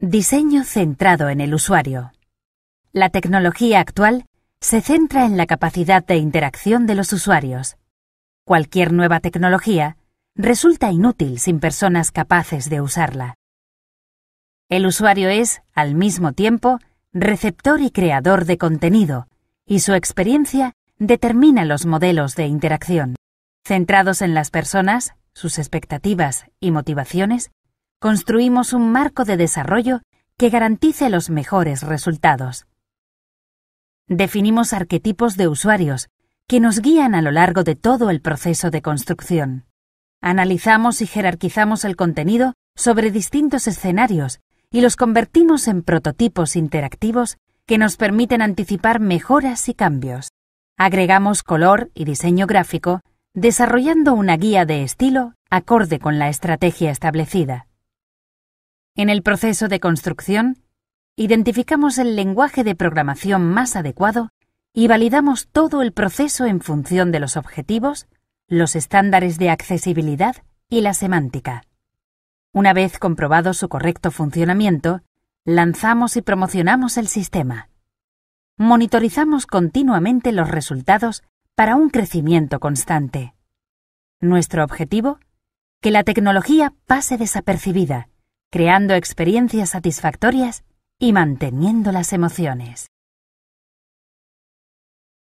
Diseño centrado en el usuario. La tecnología actual se centra en la capacidad de interacción de los usuarios. Cualquier nueva tecnología resulta inútil sin personas capaces de usarla. El usuario es, al mismo tiempo, receptor y creador de contenido, y su experiencia determina los modelos de interacción. Centrados en las personas, sus expectativas y motivaciones, construimos un marco de desarrollo que garantice los mejores resultados. Definimos arquetipos de usuarios que nos guían a lo largo de todo el proceso de construcción. Analizamos y jerarquizamos el contenido sobre distintos escenarios y los convertimos en prototipos interactivos que nos permiten anticipar mejoras y cambios. Agregamos color y diseño gráfico, desarrollando una guía de estilo acorde con la estrategia establecida. En el proceso de construcción, identificamos el lenguaje de programación más adecuado y validamos todo el proceso en función de los objetivos, los estándares de accesibilidad y la semántica. Una vez comprobado su correcto funcionamiento, lanzamos y promocionamos el sistema. Monitorizamos continuamente los resultados para un crecimiento constante. Nuestro objetivo, que la tecnología pase desapercibida creando experiencias satisfactorias y manteniendo las emociones.